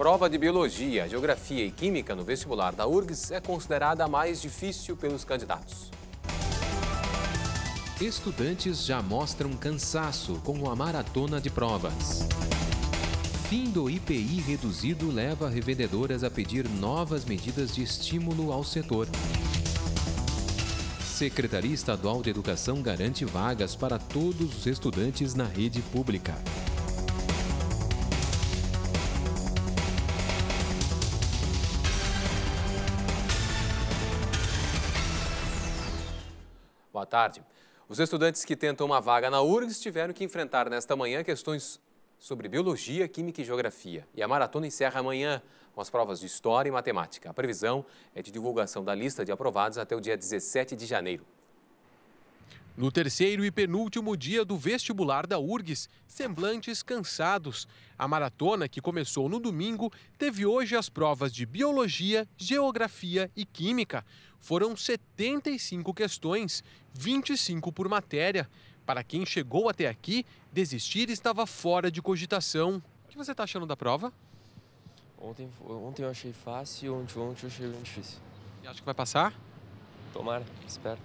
prova de biologia, geografia e química no vestibular da URGS é considerada a mais difícil pelos candidatos. Estudantes já mostram cansaço com a maratona de provas. Fim do IPI reduzido leva revendedoras a pedir novas medidas de estímulo ao setor. Secretaria Estadual de Educação garante vagas para todos os estudantes na rede pública. tarde. Os estudantes que tentam uma vaga na URGS tiveram que enfrentar nesta manhã questões sobre biologia, química e geografia. E a maratona encerra amanhã com as provas de história e matemática. A previsão é de divulgação da lista de aprovados até o dia 17 de janeiro. No terceiro e penúltimo dia do vestibular da URGS, semblantes cansados. A maratona, que começou no domingo, teve hoje as provas de biologia, geografia e química. Foram 75 questões, 25 por matéria. Para quem chegou até aqui, desistir estava fora de cogitação. O que você está achando da prova? Ontem, ontem eu achei fácil, ontem, ontem eu achei bem difícil. E acha que vai passar? Tomara, espero.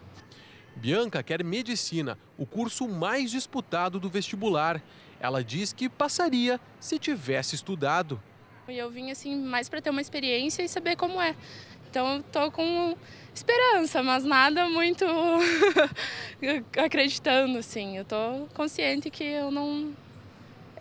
Bianca quer medicina, o curso mais disputado do vestibular. Ela diz que passaria se tivesse estudado. eu vim assim mais para ter uma experiência e saber como é. Então estou com esperança, mas nada muito acreditando assim. Eu estou consciente que eu não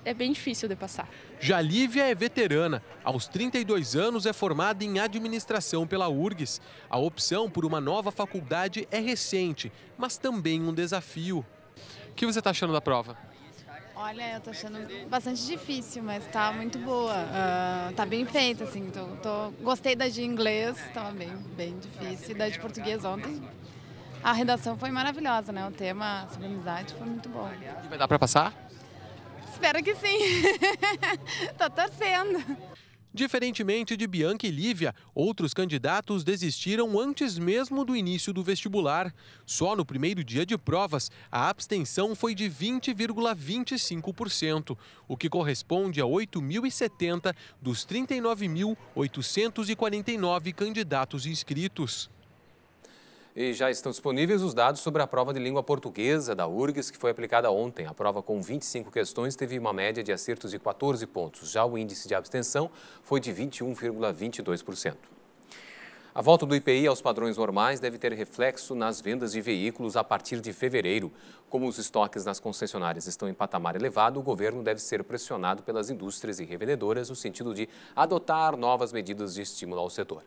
é bem difícil de passar. Já Lívia é veterana. Aos 32 anos é formada em administração pela URGS. A opção por uma nova faculdade é recente, mas também um desafio. O que você está achando da prova? Olha, eu estou achando bastante difícil, mas está muito boa. Uh, tá bem feita, assim. Tô, tô... Gostei da de inglês, estava bem, bem difícil. E da de português ontem. A redação foi maravilhosa, né? O tema sobre amizade foi muito bom. E vai dar para passar? Espero que sim. Tô torcendo. Diferentemente de Bianca e Lívia, outros candidatos desistiram antes mesmo do início do vestibular. Só no primeiro dia de provas, a abstenção foi de 20,25%, o que corresponde a 8.070 dos 39.849 candidatos inscritos. E já estão disponíveis os dados sobre a prova de língua portuguesa da URGS, que foi aplicada ontem. A prova com 25 questões teve uma média de acertos de 14 pontos. Já o índice de abstenção foi de 21,22%. A volta do IPI aos padrões normais deve ter reflexo nas vendas de veículos a partir de fevereiro. Como os estoques nas concessionárias estão em patamar elevado, o governo deve ser pressionado pelas indústrias e revendedoras no sentido de adotar novas medidas de estímulo ao setor.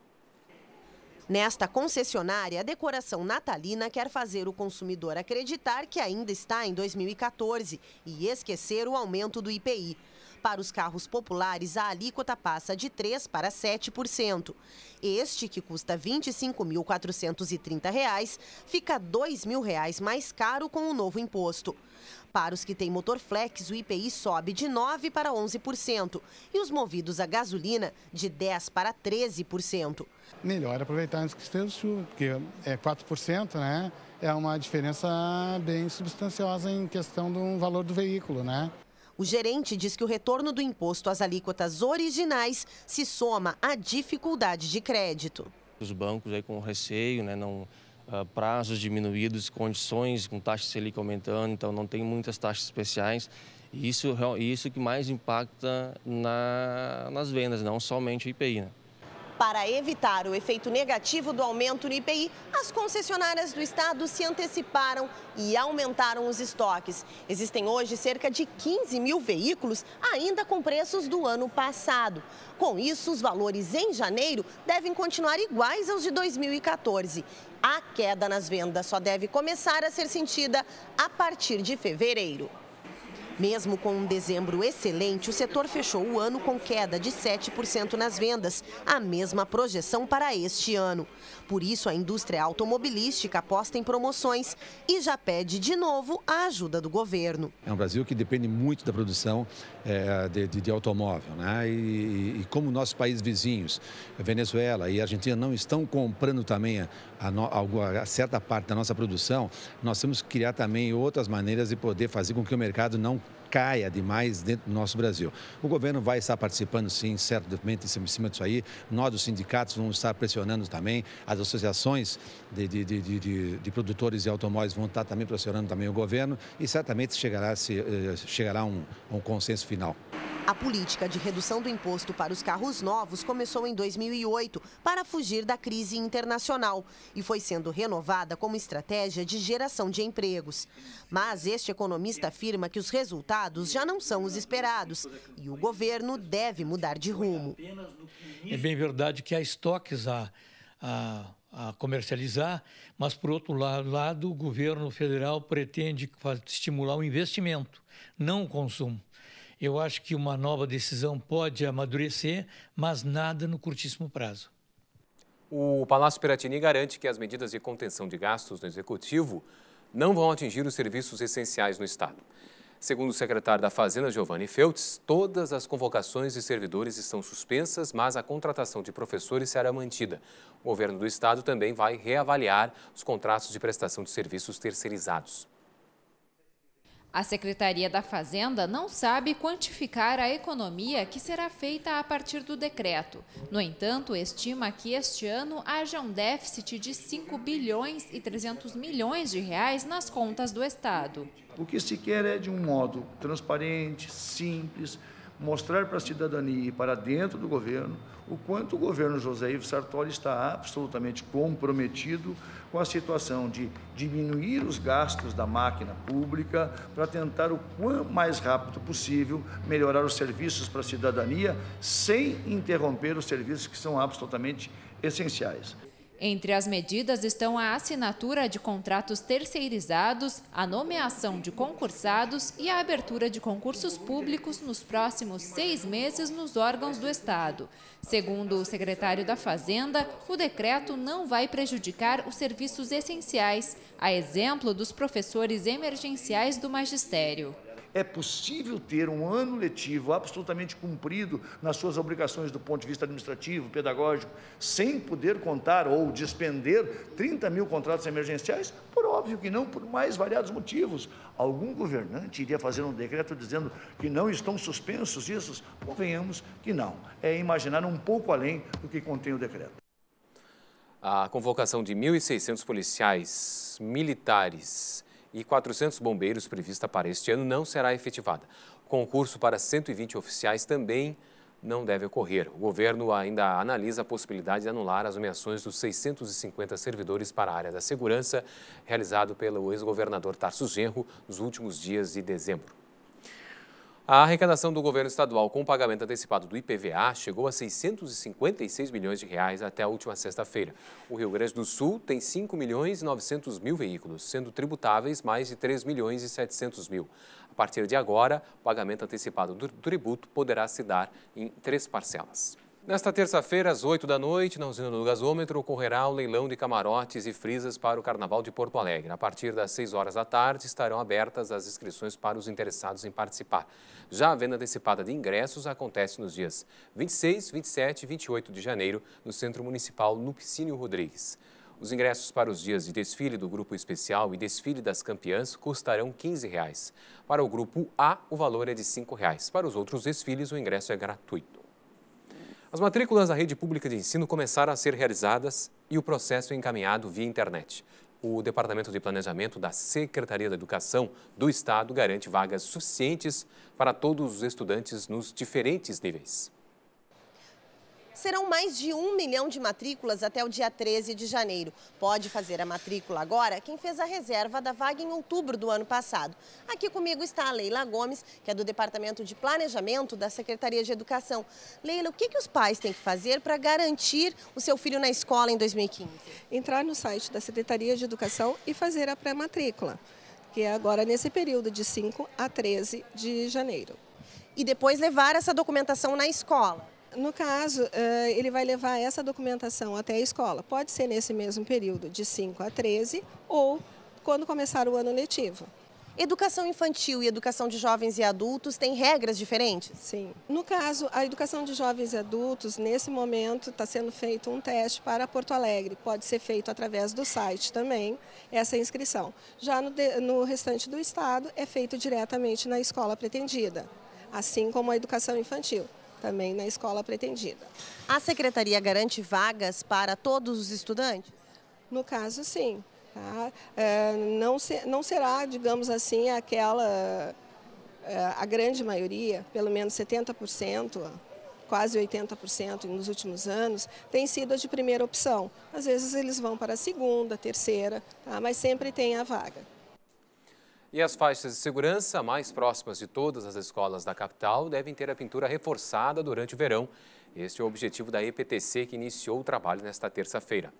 Nesta concessionária, a decoração natalina quer fazer o consumidor acreditar que ainda está em 2014 e esquecer o aumento do IPI. Para os carros populares, a alíquota passa de 3% para 7%. Este, que custa R$ 25.430, fica R$ 2.000 mais caro com o novo imposto. Para os que têm motor flex, o IPI sobe de 9% para 11% e os movidos a gasolina, de 10% para 13%. Melhor aproveitar antes que esteja chuva, porque é 4%, né? É uma diferença bem substanciosa em questão do valor do veículo, né? O gerente diz que o retorno do imposto às alíquotas originais se soma à dificuldade de crédito. Os bancos aí com receio, né, não ah, prazos diminuídos, condições com taxa selic aumentando, então não tem muitas taxas especiais. E isso, isso que mais impacta na, nas vendas, não somente o IPI. Né? Para evitar o efeito negativo do aumento no IPI, as concessionárias do estado se anteciparam e aumentaram os estoques. Existem hoje cerca de 15 mil veículos ainda com preços do ano passado. Com isso, os valores em janeiro devem continuar iguais aos de 2014. A queda nas vendas só deve começar a ser sentida a partir de fevereiro. Mesmo com um dezembro excelente, o setor fechou o ano com queda de 7% nas vendas, a mesma projeção para este ano. Por isso, a indústria automobilística aposta em promoções e já pede de novo a ajuda do governo. É um Brasil que depende muito da produção é, de, de, de, automóvel, né? E, e, como nossos países vizinhos, Venezuela e Argentina, não estão comprando também a, a, a certa parte da nossa produção, nós temos que criar também outras maneiras de poder fazer com que o mercado não caia demais dentro do nosso Brasil. O governo vai estar participando, sim, certamente, em cima disso aí. Nós, os sindicatos, vamos estar pressionando também. As associações de, de, de, de produtores de automóveis vão estar também pressionando também o governo e certamente chegará, se, eh, chegará a um, um consenso final. A política de redução do imposto para os carros novos começou em 2008 para fugir da crise internacional e foi sendo renovada como estratégia de geração de empregos. Mas este economista afirma que os resultados já não são os esperados e o governo deve mudar de rumo. É bem verdade que há estoques a, a, a comercializar, mas, por outro lado, o governo federal pretende estimular o investimento, não o consumo. Eu acho que uma nova decisão pode amadurecer, mas nada no curtíssimo prazo. O Palácio Piratini garante que as medidas de contenção de gastos no executivo não vão atingir os serviços essenciais no Estado. Segundo o secretário da Fazenda, Giovanni Feltz, todas as convocações de servidores estão suspensas, mas a contratação de professores será mantida. O governo do Estado também vai reavaliar os contratos de prestação de serviços terceirizados. A Secretaria da Fazenda não sabe quantificar a economia que será feita a partir do decreto. No entanto, estima que este ano haja um déficit de 5 bilhões e 300 milhões de reais nas contas do Estado. O que se quer é de um modo transparente, simples, mostrar para a cidadania e para dentro do governo o quanto o governo José Ivo Sartori está absolutamente comprometido com a situação de diminuir os gastos da máquina pública para tentar o quanto mais rápido possível melhorar os serviços para a cidadania sem interromper os serviços que são absolutamente essenciais. Entre as medidas estão a assinatura de contratos terceirizados, a nomeação de concursados e a abertura de concursos públicos nos próximos seis meses nos órgãos do Estado. Segundo o secretário da Fazenda, o decreto não vai prejudicar os serviços essenciais, a exemplo dos professores emergenciais do magistério é possível ter um ano letivo absolutamente cumprido nas suas obrigações do ponto de vista administrativo, pedagógico, sem poder contar ou despender 30 mil contratos emergenciais? Por óbvio que não, por mais variados motivos. Algum governante iria fazer um decreto dizendo que não estão suspensos isso? Convenhamos que não. É imaginar um pouco além do que contém o decreto. A convocação de 1.600 policiais militares e 400 bombeiros prevista para este ano não será efetivada. O concurso para 120 oficiais também não deve ocorrer. O governo ainda analisa a possibilidade de anular as nomeações dos 650 servidores para a área da segurança, realizado pelo ex-governador Tarso Genro nos últimos dias de dezembro. A arrecadação do governo estadual com o pagamento antecipado do IPVA chegou a 656 milhões de reais até a última sexta-feira. O Rio Grande do Sul tem 5 milhões e 900 mil veículos, sendo tributáveis mais de 3 milhões e 700 mil. A partir de agora, o pagamento antecipado do tributo poderá se dar em três parcelas. Nesta terça-feira, às 8 da noite, na usina do gasômetro, ocorrerá o leilão de camarotes e frisas para o Carnaval de Porto Alegre. A partir das 6 horas da tarde, estarão abertas as inscrições para os interessados em participar. Já a venda antecipada de ingressos acontece nos dias 26, 27 e 28 de janeiro, no Centro Municipal Lupicínio Rodrigues. Os ingressos para os dias de desfile do grupo especial e desfile das campeãs custarão R$ 15. Para o grupo A, o valor é de R$ 5. Para os outros desfiles, o ingresso é gratuito. As matrículas da rede pública de ensino começaram a ser realizadas e o processo é encaminhado via internet. O Departamento de Planejamento da Secretaria da Educação do Estado garante vagas suficientes para todos os estudantes nos diferentes níveis. Serão mais de um milhão de matrículas até o dia 13 de janeiro. Pode fazer a matrícula agora quem fez a reserva da vaga em outubro do ano passado. Aqui comigo está a Leila Gomes, que é do Departamento de Planejamento da Secretaria de Educação. Leila, o que, que os pais têm que fazer para garantir o seu filho na escola em 2015? Entrar no site da Secretaria de Educação e fazer a pré-matrícula, que é agora nesse período de 5 a 13 de janeiro. E depois levar essa documentação na escola? no caso, eh, ele vai levar essa documentação até a escola. Pode ser nesse mesmo período, de 5 a 13, ou quando começar o ano letivo. Educação infantil e educação de jovens e adultos têm regras diferentes? Sim. No caso, a educação de jovens e adultos, nesse momento, está sendo feito um teste para Porto Alegre. Pode ser feito através do site também, essa inscrição. Já no, no restante do estado, é feito diretamente na escola pretendida, assim como a educação infantil também na escola pretendida. A secretaria garante vagas para todos os estudantes? No caso, sim. Tá? É, não, se, não será, digamos assim, aquela é, a grande maioria, pelo menos 70%, quase 80% nos últimos anos, tem sido a de primeira opção. Às vezes eles vão para a segunda, terceira, tá? mas sempre tem a vaga. E as faixas de segurança mais próximas de todas as escolas da capital devem ter a pintura reforçada durante o verão. Este é o objetivo da EPTC, que iniciou o trabalho nesta terça-feira.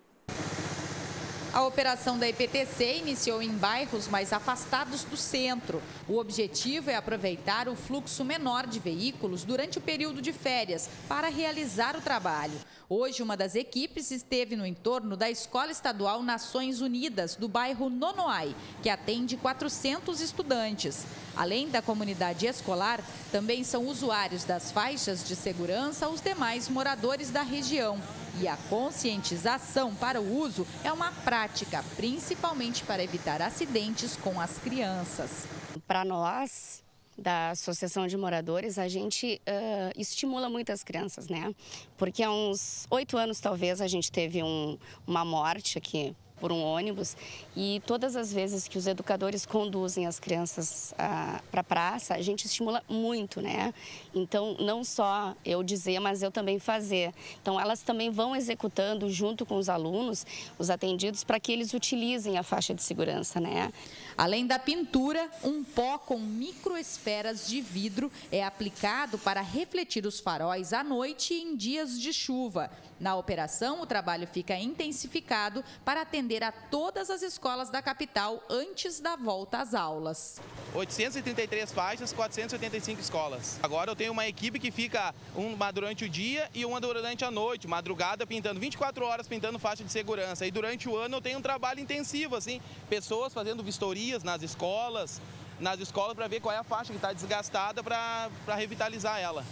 A operação da IPTC iniciou em bairros mais afastados do centro. O objetivo é aproveitar o fluxo menor de veículos durante o período de férias para realizar o trabalho. Hoje, uma das equipes esteve no entorno da Escola Estadual Nações Unidas, do bairro Nonoai, que atende 400 estudantes. Além da comunidade escolar, também são usuários das faixas de segurança os demais moradores da região. E a conscientização para o uso é uma prática, principalmente para evitar acidentes com as crianças. Para nós, da Associação de Moradores, a gente uh, estimula muitas crianças, né? Porque há uns oito anos, talvez, a gente teve um, uma morte aqui por um ônibus e todas as vezes que os educadores conduzem as crianças ah, para a praça, a gente estimula muito, né? Então, não só eu dizer, mas eu também fazer. Então, elas também vão executando junto com os alunos, os atendidos, para que eles utilizem a faixa de segurança, né? Além da pintura, um pó com microesferas de vidro é aplicado para refletir os faróis à noite e em dias de chuva. Na operação, o trabalho fica intensificado para atender a todas as escolas da capital antes da volta às aulas. 833 faixas, 485 escolas. Agora eu tenho uma equipe que fica uma durante o dia e uma durante a noite, madrugada pintando, 24 horas pintando faixa de segurança. E durante o ano eu tenho um trabalho intensivo, assim, pessoas fazendo vistorias nas escolas, nas escolas para ver qual é a faixa que está desgastada para revitalizar ela.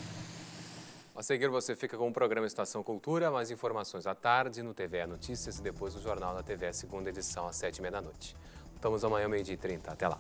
A seguir você fica com o programa Estação Cultura, mais informações à tarde no TVE Notícias e depois no Jornal da TVE, segunda edição, às sete e meia da noite. Estamos amanhã, meio-dia e trinta. Até lá.